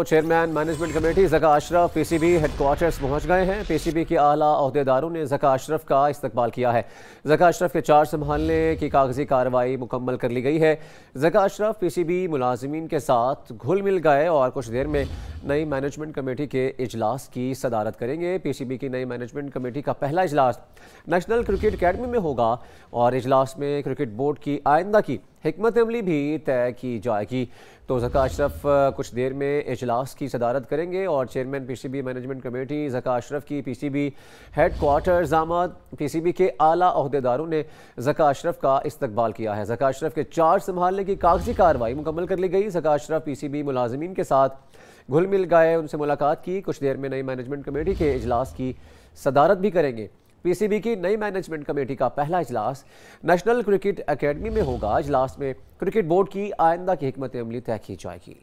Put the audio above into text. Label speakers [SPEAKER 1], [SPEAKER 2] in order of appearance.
[SPEAKER 1] chairman management committee Zaka Ashraf PCB headquarters पहुंच गए हैं पीसीबी के आला अहदेदारों ने जका अशरफ का इस्तकबाल किया है जका अशरफ के चार्ज संभालने की कागजी कार्रवाई मुकम्मल कर ली गई है जका अशरफ पीसीबी मुलाजमीन के साथ घुल मिल गए और कुछ देर में नई मैनेजमेंट कमेटी के इजलास की सदारत करेंगे पीसीबी की नई मैनेजमेंट कमेटी का पहला इजलास नेशनल क्रिकेट अकेडमी में होगा और इजलास में क्रिकेट बोर्ड की आइंदा की हमत अमली भी तय की जाएगी तो जका अशरफ कुछ देर में अजलास की सदारत करेंगे और chairman P C B management committee Zaka Ashraf की P C B headquarters P C B के अली अहदेदारों ने जका अशरफ का इस्तबाल किया है जका अशरफ के चार्ज संभालने की कागजी कार्रवाई मुकम्मल कर ली गई Zaka Ashraf P C B मुलाजमीन के साथ घुल मिल गए उनसे मुलाकात की कुछ देर में नई मैनेजमेंट कमेटी के अजलास की सदारत भी करेंगे पीसीबी की नई मैनेजमेंट कमेटी का पहला इजलास नेशनल क्रिकेट एकेडमी में होगा इजलास में क्रिकेट बोर्ड की आइंदा की हमत अमली तय की जाएगी